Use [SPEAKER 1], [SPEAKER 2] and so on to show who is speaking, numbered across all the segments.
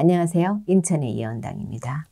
[SPEAKER 1] 안녕하세요. 인천의 이언당입니다.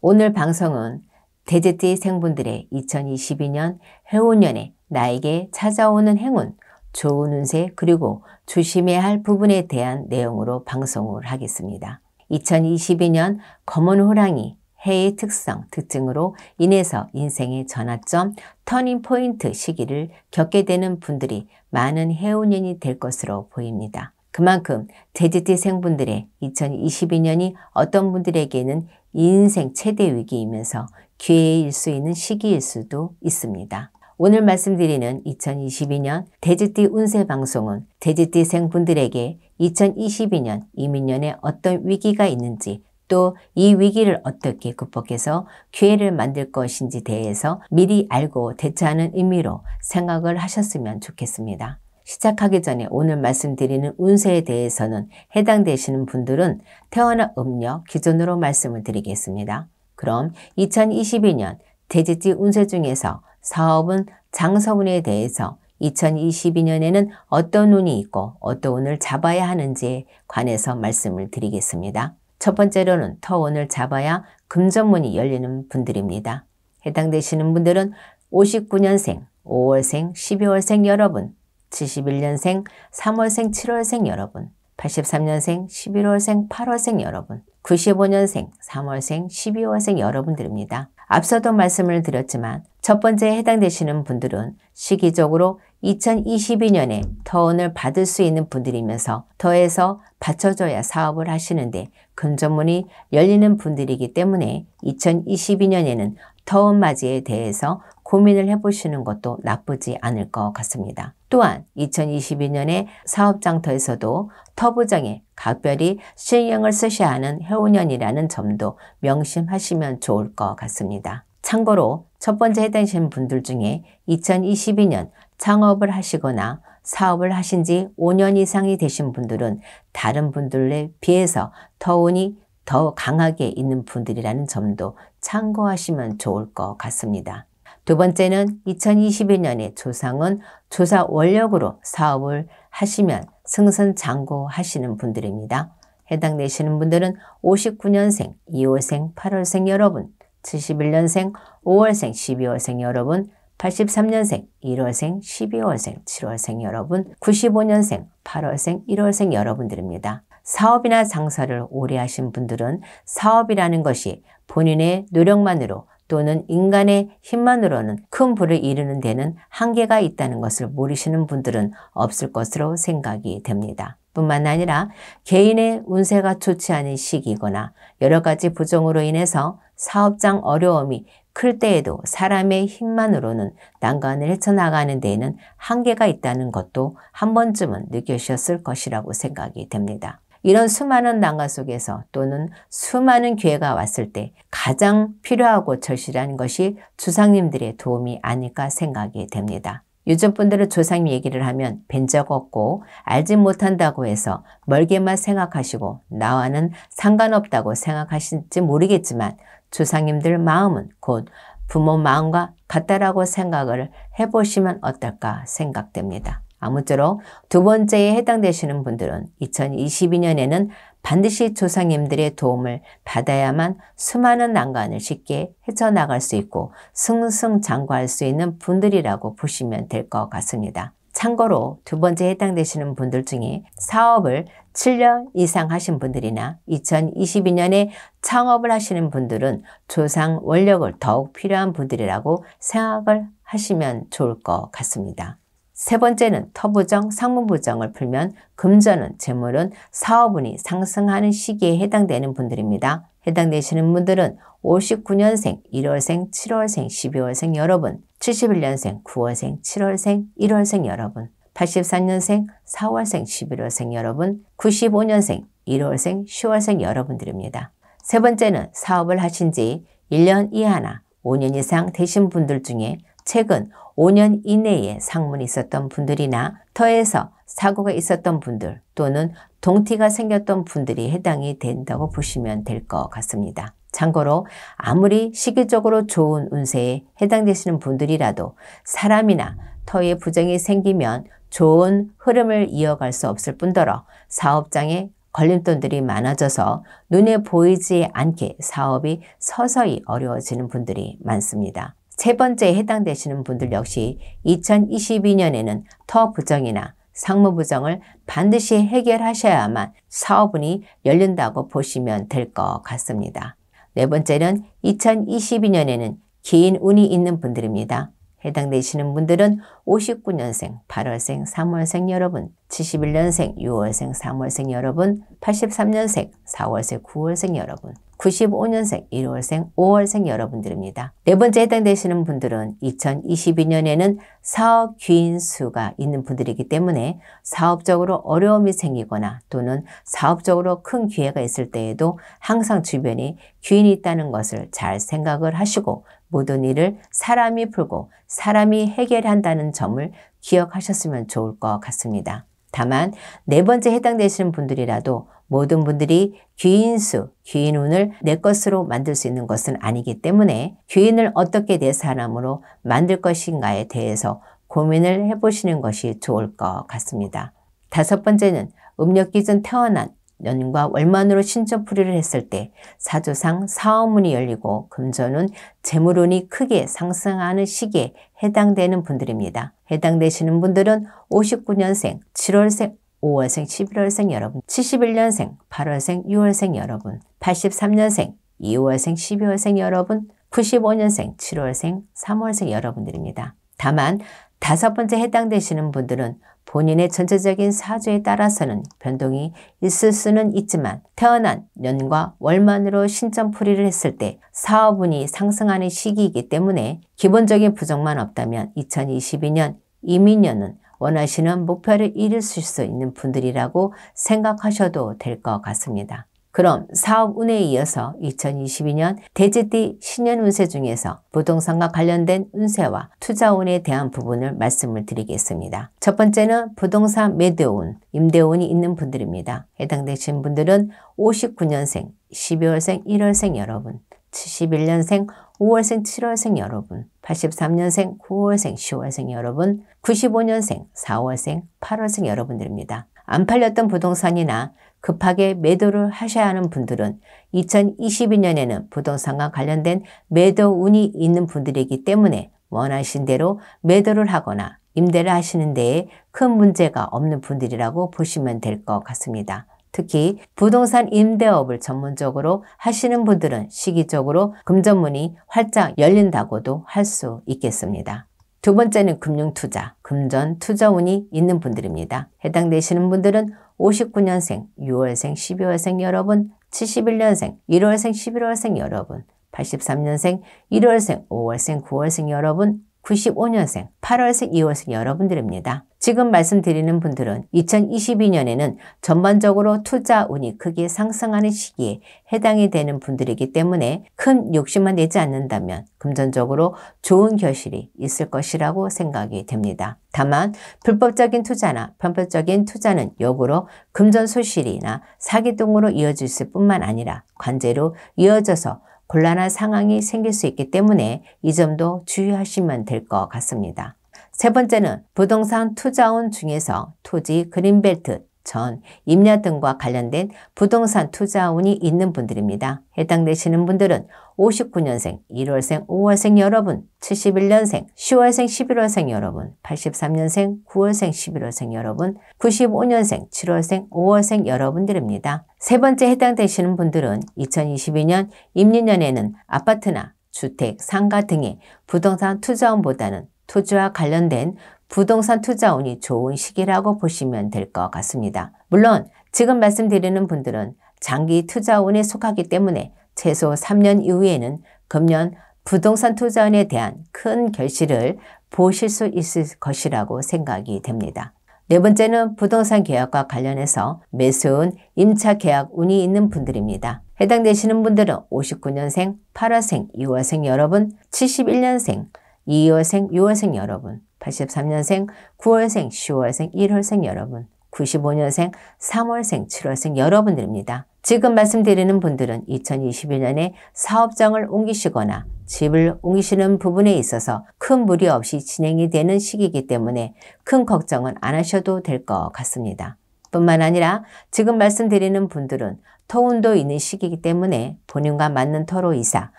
[SPEAKER 1] 오늘 방송은 대제트 생분들의 2022년 해운년에 나에게 찾아오는 행운, 좋은 운세 그리고 조심해야 할 부분에 대한 내용으로 방송을 하겠습니다. 2022년 검은 호랑이 해의 특성, 특징으로 인해서 인생의 전환점, 터닝포인트 시기를 겪게 되는 분들이 많은 해운년이 될 것으로 보입니다. 그만큼 DDT 생분들의 2022년이 어떤 분들에게는 인생 최대 위기이면서 기회일 수 있는 시기일 수도 있습니다. 오늘 말씀드리는 2022년 돼지띠 운세 방송은 돼지띠 생분들에게 2022년 이민년에 어떤 위기가 있는지 또 이 위기를 어떻게 극복해서 기회를 만들 것인지 대해서 미리 알고 대처하는 의미로 생각을 하셨으면 좋겠습니다. 시작하기 전에 오늘 말씀드리는 운세에 대해서는 해당되시는 분들은 태어나 음력 기준으로 말씀을 드리겠습니다. 그럼 2022년 대지띠 운세 중에서 사업은 장서운에 대해서 2022년에는 어떤 운이 있고 어떤 운을 잡아야 하는지에 관해서 말씀을 드리겠습니다. 첫 번째로는 터운을 잡아야 금전문이 열리는 분들입니다. 해당되시는 분들은 59년생, 5월생, 12월생 여러분 71년생, 3월생, 7월생 여러분, 83년생, 11월생, 8월생 여러분, 95년생, 3월생, 12월생 여러분들입니다. 앞서도 말씀을 드렸지만 첫 번째에 해당되시는 분들은 시기적으로 2022년에 터운을 받을 수 있는 분들이면서 더해서 받쳐줘야 사업을 하시는데 금전문이 열리는 분들이기 때문에 2022년에는 터운 맞이에 대해서 고민을 해보시는 것도 나쁘지 않을 것 같습니다. 또한 2022년에 사업장터에서도 터부장에 각별히 신경을 쓰셔야 하는 해운년이라는 점도 명심하시면 좋을 것 같습니다. 참고로 첫 번째 해당되신 분들 중에 2022년 창업을 하시거나 사업을 하신 지 5년 이상이 되신 분들은 다른 분들에 비해서 더운이 더 강하게 있는 분들이라는 점도 참고하시면 좋을 것 같습니다. 두 번째는 2021년에 조상은 조사 원력으로 사업을 하시면 승선장고 하시는 분들입니다. 해당 되시는 분들은 59년생, 2월생, 8월생 여러분, 71년생, 5월생, 12월생 여러분, 83년생, 1월생, 12월생, 7월생 여러분, 95년생, 8월생, 1월생 여러분들입니다. 사업이나 장사를 오래 하신 분들은 사업이라는 것이 본인의 노력만으로 또는 인간의 힘만으로는 큰 부를 이루는 데는 한계가 있다는 것을 모르시는 분들은 없을 것으로 생각이 됩니다. 뿐만 아니라 개인의 운세가 좋지 않은 시기거나 여러 가지 부정으로 인해서 사업장 어려움이 클 때에도 사람의 힘만으로는 난간을 헤쳐나가는 데에는 한계가 있다는 것도 한 번쯤은 느끼셨을 것이라고 생각이 됩니다. 이런 수많은 난관 속에서 또는 수많은 기회가 왔을 때 가장 필요하고 절실한 것이 조상님들의 도움이 아닐까 생각이 됩니다. 요즘 분들은 조상 얘기를 하면 뵌 적 없고 알지 못한다고 해서 멀게만 생각하시고 나와는 상관없다고 생각하실지 모르겠지만 조상님들 마음은 곧 부모 마음과 같다라고 생각을 해보시면 어떨까 생각됩니다. 아무쪼록 두 번째에 해당되시는 분들은 2022년에는 반드시 조상님들의 도움을 받아야만 수많은 난관을 쉽게 헤쳐나갈 수 있고 승승장구할 수 있는 분들이라고 보시면 될 것 같습니다. 참고로 두 번째 해당되시는 분들 중에 사업을 7년 이상 하신 분들이나 2022년에 창업을 하시는 분들은 조상 원력을 더욱 필요한 분들이라고 생각을 하시면 좋을 것 같습니다. 세 번째는 터부정, 상무부정을 풀면 금전은, 재물은, 사업운이 상승하는 시기에 해당되는 분들입니다. 해당되시는 분들은 59년생, 1월생, 7월생, 12월생 여러분, 71년생, 9월생, 7월생, 1월생 여러분, 83년생, 4월생, 11월생 여러분, 95년생, 1월생, 10월생 여러분들입니다. 세 번째는 사업을 하신 지 1년 이하나 5년 이상 되신 분들 중에 최근 5년 이내에 상문이 있었던 분들이나 터에서 사고가 있었던 분들 또는 동티가 생겼던 분들이 해당이 된다고 보시면 될 것 같습니다. 참고로 아무리 시기적으로 좋은 운세에 해당되시는 분들이라도 사람이나 터에 부정이 생기면 좋은 흐름을 이어갈 수 없을 뿐더러 사업장에 걸림돈들이 많아져서 눈에 보이지 않게 사업이 서서히 어려워지는 분들이 많습니다. 세 번째에 해당되시는 분들 역시 2022년에는 터 부정이나 상무 부정을 반드시 해결하셔야만 사업운이 열린다고 보시면 될 것 같습니다. 네 번째는 2022년에는 긴 운이 있는 분들입니다. 해당되시는 분들은 59년생, 8월생, 3월생 여러분, 71년생, 6월생, 3월생 여러분, 83년생, 4월생, 9월생 여러분, 95년생, 1월생, 5월생 여러분들입니다. 네 번째 해당되시는 분들은 2022년에는 사업 귀인 수가 있는 분들이기 때문에 사업적으로 어려움이 생기거나 또는 사업적으로 큰 기회가 있을 때에도 항상 주변에 귀인이 있다는 것을 잘 생각을 하시고 모든 일을 사람이 풀고 사람이 해결한다는 점을 기억하셨으면 좋을 것 같습니다. 다만 네 번째 해당되시는 분들이라도 모든 분들이 귀인수, 귀인운을 내 것으로 만들 수 있는 것은 아니기 때문에 귀인을 어떻게 내 사람으로 만들 것인가에 대해서 고민을 해보시는 것이 좋을 것 같습니다. 다섯 번째는 음력기 준 태어난 연과 월만으로 신적풀이를 했을 때 사조상 사업문이 열리고 금전운, 재물운이 크게 상승하는 시기에 해당되는 분들입니다. 해당되시는 분들은 59년생, 7월생, 5월생, 11월생 여러분, 71년생, 8월생, 6월생 여러분, 83년생, 2월생, 12월생 여러분, 95년생, 7월생, 3월생 여러분들입니다. 다만 다섯 번째 해당되시는 분들은 본인의 전체적인 사주에 따라서는 변동이 있을 수는 있지만 태어난 년과 월만으로 신점풀이를 했을 때 사업운이 상승하는 시기이기 때문에 기본적인 부정만 없다면 2022년 이민년은 원하시는 목표를 이루수 있는 분들이라고 생각하셔도 될 것 같습니다. 그럼 사업 운에 이어서 2022년 대지띠 신년 운세 중에서 부동산과 관련된 운세와 투자 운에 대한 부분을 말씀을 드리겠습니다. 첫 번째는 부동산 매도운, 임대운이 있는 분들입니다. 해당되신 분들은 59년생, 12월생, 1월생 여러분, 71년생, 5월생, 7월생 여러분, 83년생, 9월생, 10월생 여러분, 95년생, 4월생, 8월생 여러분들입니다. 안 팔렸던 부동산이나 급하게 매도를 하셔야 하는 분들은 2022년에는 부동산과 관련된 매도 운이 있는 분들이기 때문에 원하신 대로 매도를 하거나 임대를 하시는 데에 큰 문제가 없는 분들이라고 보시면 될 것 같습니다. 특히 부동산 임대업을 전문적으로 하시는 분들은 시기적으로 금전문이 활짝 열린다고도 할 수 있겠습니다. 두 번째는 금융투자, 금전 투자운이 있는 분들입니다. 해당되시는 분들은 59년생, 6월생, 12월생 여러분, 71년생, 1월생, 11월생 여러분, 83년생, 1월생, 5월생, 9월생 여러분, 95년생, 8월생, 2월생 여러분들입니다. 지금 말씀드리는 분들은 2022년에는 전반적으로 투자 운이 크게 상승하는 시기에 해당이 되는 분들이기 때문에 큰 욕심만 내지 않는다면 금전적으로 좋은 결실이 있을 것이라고 생각이 됩니다. 다만 불법적인 투자나 편법적인 투자는 역으로 금전 손실이나 사기등으로 이어질 뿐만 아니라 관제로 이어져서 곤란한 상황이 생길 수 있기 때문에 이 점도 주의하시면 될 것 같습니다. 세 번째는 부동산 투자원 중에서 토지 그린벨트 전, 임야 등과 관련된 부동산 투자운이 있는 분들입니다. 해당되시는 분들은 59년생, 1월생, 5월생 여러분, 71년생, 10월생, 11월생 여러분, 83년생, 9월생, 11월생 여러분, 95년생, 7월생, 5월생 여러분들입니다. 세 번째 해당되시는 분들은 2022년 임리년에는 아파트나 주택, 상가 등의 부동산 투자원보다는 투자와 관련된 부동산 투자 운이 좋은 시기라고 보시면 될 것 같습니다. 물론 지금 말씀드리는 분들은 장기 투자 운에 속하기 때문에 최소 3년 이후에는 금년 부동산 투자운에 대한 큰 결실을 보실 수 있을 것이라고 생각이 됩니다. 네 번째는 부동산 계약과 관련해서 매수운 임차 계약 운이 있는 분들입니다. 해당되시는 분들은 59년생, 8화생, 6화생 여러분, 71년생, 2월생, 6월생 여러분, 83년생, 9월생, 10월생, 1월생 여러분, 95년생, 3월생, 7월생 여러분들입니다. 지금 말씀드리는 분들은 2021년에 사업장을 옮기시거나 집을 옮기시는 부분에 있어서 큰 무리 없이 진행이 되는 시기이기 때문에 큰 걱정은 안 하셔도 될 것 같습니다. 뿐만 아니라 지금 말씀드리는 분들은 토운도 있는 시기이기 때문에 본인과 맞는 터로 이사,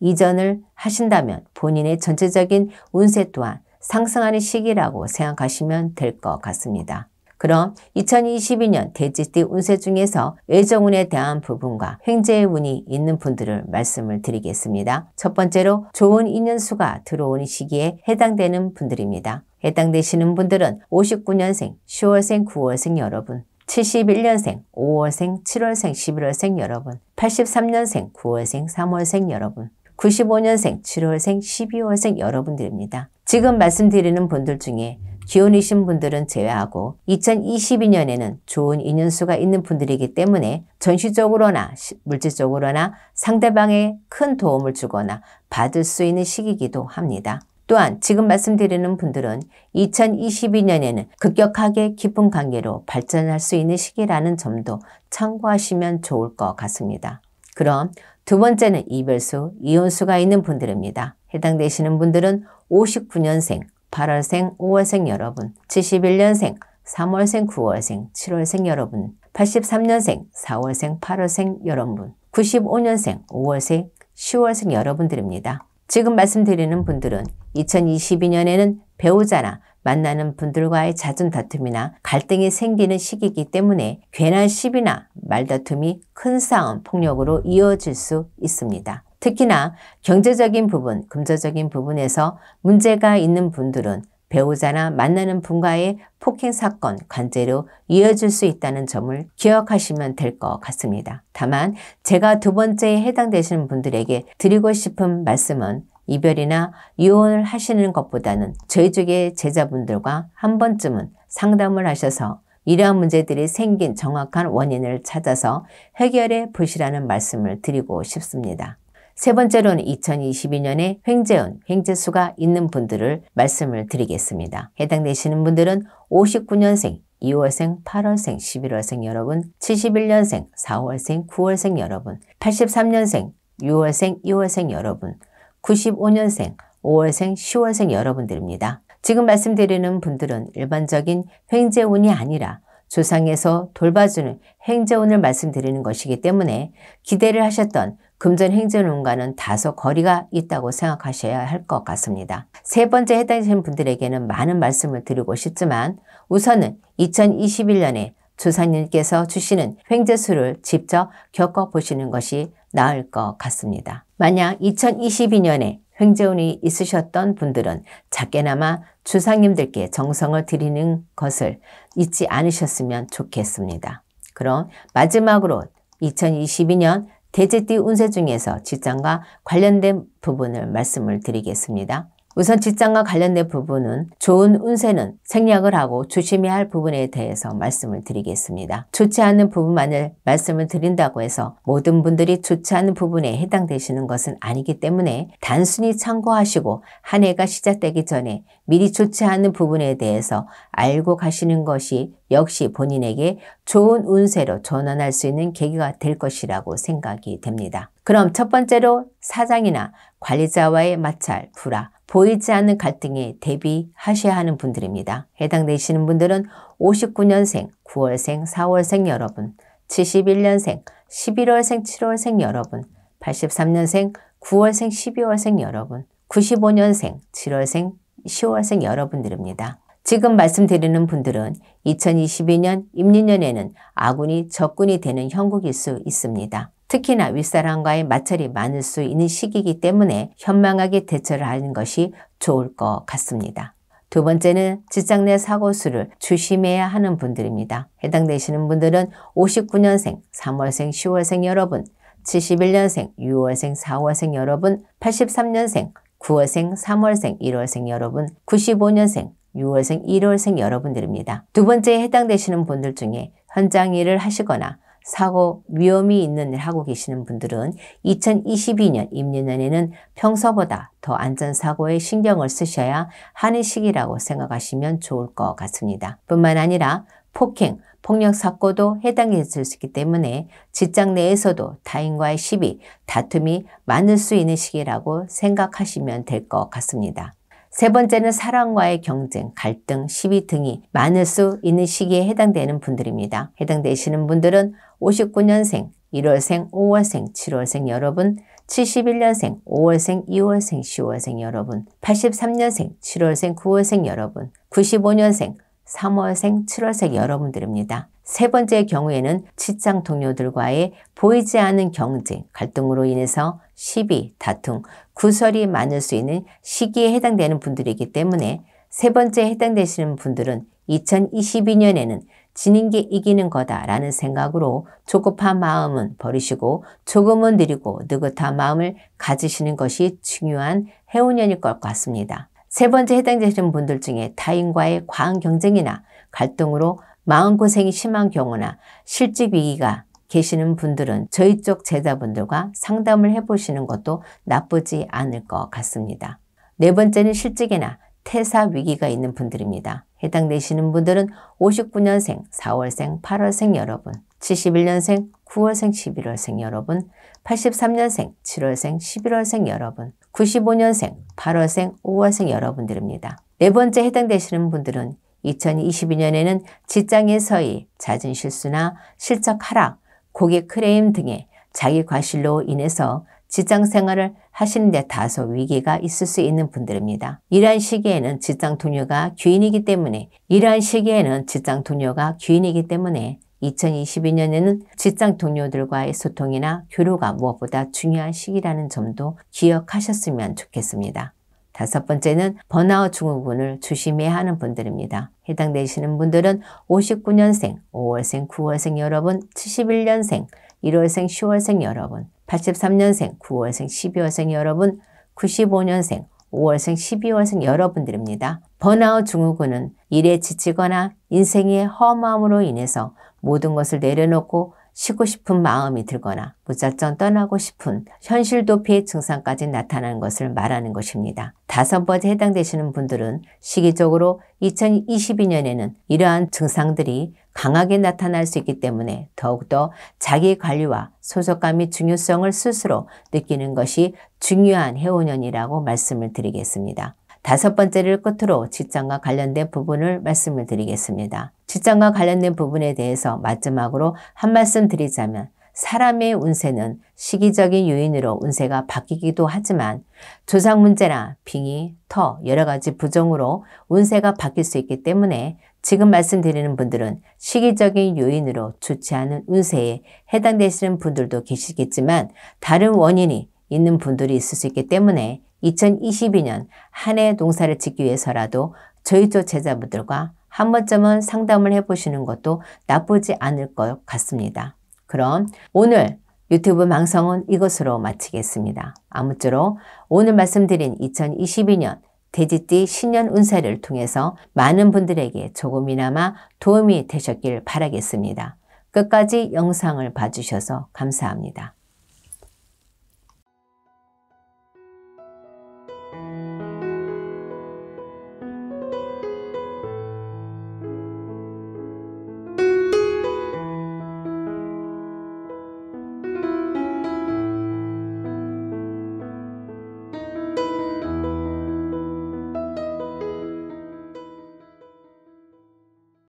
[SPEAKER 1] 이전을 하신다면 본인의 전체적인 운세 또한 상승하는 시기라고 생각하시면 될 것 같습니다. 그럼 2022년 대지띠 운세 중에서 애정운에 대한 부분과 횡재의 운이 있는 분들을 말씀을 드리겠습니다. 첫 번째로 좋은 인연수가 들어오는 시기에 해당되는 분들입니다. 해당되시는 분들은 59년생, 10월생, 9월생 여러분 71년생, 5월생, 7월생, 11월생 여러분, 83년생, 9월생, 3월생 여러분, 95년생, 7월생, 12월생 여러분들입니다. 지금 말씀드리는 분들 중에 기혼이신 분들은 제외하고 2022년에는 좋은 인연수가 있는 분들이기 때문에 전시적으로나 물질적으로나 상대방에큰 도움을 주거나 받을 수 있는 시기이기도 합니다. 또한 지금 말씀드리는 분들은 2022년에는 급격하게 깊은 관계로 발전할 수 있는 시기라는 점도 참고하시면 좋을 것 같습니다. 그럼 두 번째는 이별수, 이혼수가 있는 분들입니다. 해당되시는 분들은 59년생, 8월생, 5월생 여러분, 71년생, 3월생, 9월생, 7월생 여러분, 83년생, 4월생, 8월생 여러분, 95년생, 5월생, 10월생 여러분들입니다. 지금 말씀드리는 분들은 2022년에는 배우자나 만나는 분들과의 잦은 다툼이나 갈등이 생기는 시기이기 때문에 괜한 시비나 말다툼이 큰 싸움, 폭력으로 이어질 수 있습니다. 특히나 경제적인 부분, 금전적인 부분에서 문제가 있는 분들은 배우자나 만나는 분과의 폭행 사건, 관제로 이어질 수 있다는 점을 기억하시면 될 것 같습니다. 다만 제가 두 번째에 해당되시는 분들에게 드리고 싶은 말씀은 이별이나 이혼을 하시는 것보다는 저희 쪽의 제자분들과 한 번쯤은 상담을 하셔서 이러한 문제들이 생긴 정확한 원인을 찾아서 해결해 보시라는 말씀을 드리고 싶습니다. 세 번째로는 2022년에 횡재운, 횡재수가 있는 분들을 말씀을 드리겠습니다. 해당되시는 분들은 59년생, 2월생, 8월생, 11월생 여러분, 71년생, 4월생, 9월생 여러분, 83년생, 6월생, 2월생 여러분, 95년생, 5월생, 10월생 여러분들입니다. 지금 말씀드리는 분들은 일반적인 횡재운이 아니라 조상에서 돌봐주는 행재운을 말씀드리는 것이기 때문에 기대를 하셨던 금전 행재운과는 다소 거리가 있다고 생각하셔야 할 것 같습니다. 세 번째 해당되는 분들에게는 많은 말씀을 드리고 싶지만 우선은 2021년에 주사님께서 주시는 횡재수를 직접 겪어보시는 것이 나을 것 같습니다. 만약 2022년에 횡재운이 있으셨던 분들은 작게나마 주사님들께 정성을 드리는 것을 잊지 않으셨으면 좋겠습니다. 그럼 마지막으로 2022년 대제띠 운세 중에서 직장과 관련된 부분을 말씀을 드리겠습니다. 우선 직장과 관련된 부분은 좋은 운세는 생략을 하고 조심해야 할 부분에 대해서 말씀을 드리겠습니다. 좋지 않은 부분만을 말씀을 드린다고 해서 모든 분들이 좋지 않은 부분에 해당되시는 것은 아니기 때문에 단순히 참고하시고 한 해가 시작되기 전에 미리 좋지 않은 부분에 대해서 알고 가시는 것이 역시 본인에게 좋은 운세로 전환할 수 있는 계기가 될 것이라고 생각이 됩니다. 그럼 첫 번째로 사장이나 관리자와의 마찰, 불화, 보이지 않는 갈등에 대비하셔야 하는 분들입니다. 해당되시는 분들은 59년생, 9월생, 4월생 여러분, 71년생, 11월생, 7월생 여러분, 83년생, 9월생, 12월생 여러분, 95년생, 7월생, 10월생 여러분들입니다. 지금 말씀드리는 분들은 2022년 임리년에는 아군이 적군이 되는 형국일 수 있습니다. 특히나 윗사람과의 마찰이 많을 수 있는 시기이기 때문에 현명하게 대처를 하는 것이 좋을 것 같습니다. 두 번째는 직장 내 사고 수를 조심해야 하는 분들입니다. 해당되시는 분들은 59년생, 3월생, 10월생 여러분, 71년생, 6월생, 4월생 여러분, 83년생, 9월생, 3월생, 1월생 여러분, 95년생, 6월생, 1월생 여러분들입니다. 두번째 해당되시는 분들 중에 현장 일을 하시거나 사고 위험이 있는 일 하고 계시는 분들은 2022년 임년년에는 평소보다 더 안전사고에 신경을 쓰셔야 하는 시기라고 생각하시면 좋을 것 같습니다. 뿐만 아니라 폭행, 폭력 사건도 해당이 될 수 있기 때문에 직장 내에서도 타인과의 시비, 다툼이 많을 수 있는 시기라고 생각하시면 될 것 같습니다. 세 번째는 사랑과의 경쟁, 갈등, 시위 등이 많을 수 있는 시기에 해당되는 분들입니다. 해당되시는 분들은 59년생, 1월생, 5월생, 7월생 여러분, 71년생, 5월생, 2월생, 10월생 여러분, 83년생, 7월생, 9월생 여러분, 95년생, 3월생, 7월생 여러분들입니다. 세 번째 경우에는 직장 동료들과의 보이지 않은 경쟁, 갈등으로 인해서 시비, 다툼, 구설이 많을 수 있는 시기에 해당되는 분들이기 때문에 세 번째 해당되시는 분들은 2022년에는 지는 게 이기는 거다라는 생각으로 조급한 마음은 버리시고 조금은 느리고 느긋한 마음을 가지시는 것이 중요한 해운년일 것 같습니다. 세 번째 해당되시는 분들 중에 타인과의 과한 경쟁이나 갈등으로 마음고생이 심한 경우나 실직 위기가 계시는 분들은 저희 쪽 제자분들과 상담을 해보시는 것도 나쁘지 않을 것 같습니다. 네 번째는 실직이나 퇴사 위기가 있는 분들입니다. 해당되시는 분들은 59년생, 4월생, 8월생 여러분, 71년생, 9월생, 11월생 여러분, 83년생, 7월생, 11월생 여러분, 95년생, 8월생, 5월생 여러분들입니다. 네 번째 해당되시는 분들은 2022년에는 직장에서의 잦은 실수나 실적 하락, 고객 크레임 등의 자기 과실로 인해서 직장 생활을 하시는데 다소 위기가 있을 수 있는 분들입니다. 이러한 시기에는 직장 동료가 귀인이기 때문에 이러한 시기에는 직장 동료가 귀인이기 때문에 2022년에는 직장 동료들과의 소통이나 교류가 무엇보다 중요한 시기라는 점도 기억하셨으면 좋겠습니다. 다섯 번째는 번아웃 증후군을 조심해야 하는 분들입니다. 해당되시는 분들은 59년생, 5월생, 9월생 여러분, 71년생, 1월생, 10월생 여러분, 83년생, 9월생, 12월생 여러분, 95년생, 5월생, 12월생 여러분들입니다. 번아웃 증후군은 일에 지치거나 인생의 허무함으로 인해서 모든 것을 내려놓고 쉬고 싶은 마음이 들거나 무작정 떠나고 싶은 현실도피의 증상까지 나타나는 것을 말하는 것입니다. 다섯 번째 해당되시는 분들은 시기적으로 2022년에는 이러한 증상들이 강하게 나타날 수 있기 때문에 더욱더 자기관리와 소속감의 중요성을 스스로 느끼는 것이 중요한 해오년이라고 말씀을 드리겠습니다. 다섯 번째를 끝으로 직장과 관련된 부분을 말씀을 드리겠습니다. 직장과 관련된 부분에 대해서 마지막으로 한 말씀 드리자면 사람의 운세는 시기적인 요인으로 운세가 바뀌기도 하지만 조상 문제나 빙의, 터, 여러 가지 부정으로 운세가 바뀔 수 있기 때문에 지금 말씀드리는 분들은 시기적인 요인으로 좋지 않은 운세에 해당되시는 분들도 계시겠지만 다른 원인이 있는 분들이 있을 수 있기 때문에 2022년 한 해 농사를 짓기 위해서라도 저희 조 제자분들과 한 번쯤은 상담을 해보시는 것도 나쁘지 않을 것 같습니다. 그럼 오늘 유튜브 방송은 이것으로 마치겠습니다. 아무쪼록 오늘 말씀드린 2022년 돼지띠 신년 운세를 통해서 많은 분들에게 조금이나마 도움이 되셨길 바라겠습니다. 끝까지 영상을 봐주셔서 감사합니다.